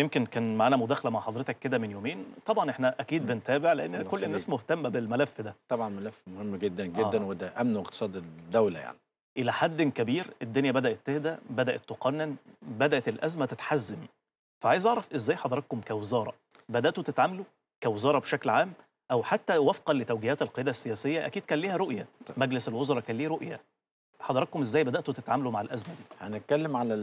يمكن كان معانا مداخله مع حضرتك كده من يومين طبعا احنا اكيد بنتابع لان كل الناس مهتمه بالملف ده طبعا ملف مهم جدا جدا آه. وده امن واقتصاد الدوله يعني الى حد كبير الدنيا بدات تهدى بدات تقنن بدات الازمه تتحزم فعايز اعرف ازاي حضراتكم كوزاره بداتوا تتعاملوا كوزاره بشكل عام او حتى وفقا لتوجيهات القياده السياسيه اكيد كان ليها رؤيه طيب. مجلس الوزراء كان ليه رؤيه حضراتكم ازاي بداتوا تتعاملوا مع الازمه دي هنتكلم على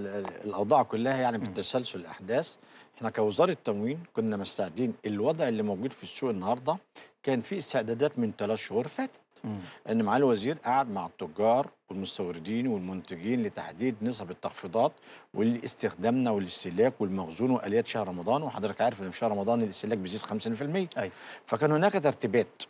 الاوضاع كلها يعني بالتسلسل الاحداث احنا كوزاره تموين كنا مستعدين الوضع اللي موجود في السوق النهارده كان في استعدادات من ثلاث شهور فاتت ان معالي الوزير قعد مع التجار والمستوردين والمنتجين لتحديد نسب التخفيضات والاستخدامنا والاستهلاك والمخزون واليات شهر رمضان وحضرتك عارف ان في شهر رمضان الاستهلاك بيزيد 50% أي. أيوة. فكان هناك ترتيبات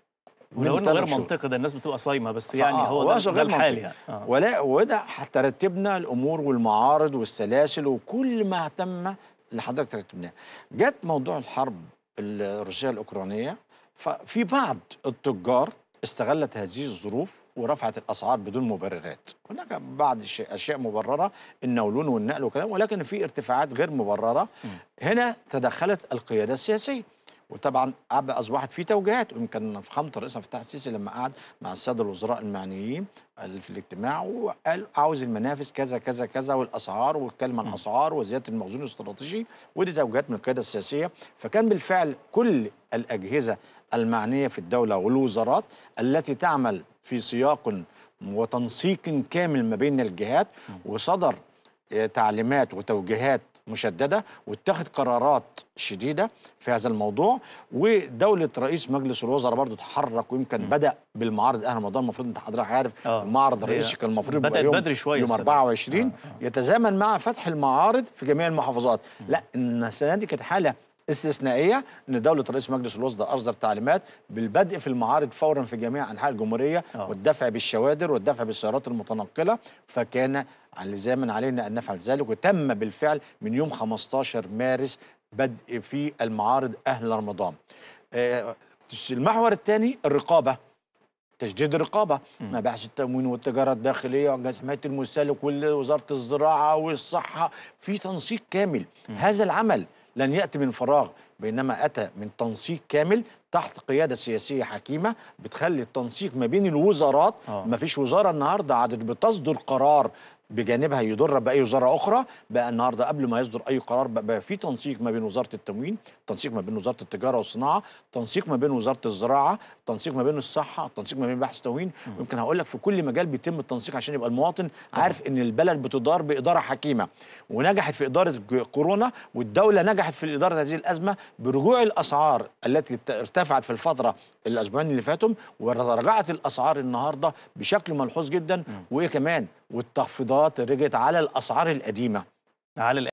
ولو انه غير منطقي ده الناس بتبقى صايمه بس يعني هو ده, غير الحال يعني آه. ولا وده حتى رتبنا الامور والمعارض والسلاسل وكل ما اللي لحضرتك رتبناه جت موضوع الحرب الروسيه الاوكرانيه ففي بعض التجار استغلت هذه الظروف ورفعت الاسعار بدون مبررات هناك بعض اشياء مبرره النولون والنقل وكلام ولكن في ارتفاعات غير مبرره هنا تدخلت القياده السياسيه وطبعا اصبحت في توجيهات ويمكن فخامه الرئيس فتح السيسي لما قعد مع الساده الوزراء المعنيين في الاجتماع وقال عاوز المنافس كذا كذا كذا والاسعار واتكلم عن الاسعار وزياده المخزون الاستراتيجي ودي توجيهات من القياده السياسيه فكان بالفعل كل الاجهزه المعنيه في الدوله والوزارات التي تعمل في سياق وتنسيق كامل ما بين الجهات وصدر تعليمات وتوجيهات مشدده واتخذ قرارات شديده في هذا الموضوع ودوله رئيس مجلس الوزراء برضه تحرك ويمكن م. بدا بالمعارض اهل الموضوع المفروض انت حضرتك عارف آه. المعرض الرئيسي كان المفروض بدات يوم بدري شويه يوم 24 آه. آه. يتزامن مع فتح المعارض في جميع المحافظات م. لا السنه دي كانت حاله استثنائيه ان دوله رئيس مجلس الوزراء اصدر تعليمات بالبدء في المعارض فورا في جميع انحاء الجمهوريه أوه. والدفع بالشوادر والدفع بالسيارات المتنقله فكان لزاما علينا ان نفعل ذلك وتم بالفعل من يوم 15 مارس بدء في المعارض اهل رمضان. آه، المحور الثاني الرقابه تشديد الرقابه مباحث التموين والتجاره الداخليه وجسمات المسالك ووزاره الزراعه والصحه في تنسيق كامل م. هذا العمل لن يأتي من فراغ بينما أتى من تنسيق كامل تحت قيادة سياسية حكيمة بتخلي التنسيق ما بين الوزارات آه. ما فيش وزارة النهاردة عدد بتصدر قرار بجانبها يضر باي وزاره اخرى بقى النهارده قبل ما يصدر اي قرار بقى في تنسيق ما بين وزاره التموين تنسيق ما بين وزاره التجاره والصناعه تنسيق ما بين وزاره الزراعه تنسيق ما بين الصحه تنسيق ما بين بحث التموين ويمكن هقول لك في كل مجال بيتم التنسيق عشان يبقى المواطن عارف ان البلد بتدار باداره حكيمه ونجحت في اداره كورونا والدوله نجحت في اداره هذه الازمه برجوع الاسعار التي ارتفعت في الفتره الاسبوعين اللي فاتوا ورجعت الاسعار النهارده بشكل ملحوظ جدا وايه كمان والتخفيضات التخفيضات رجعت على الاسعار القديمه على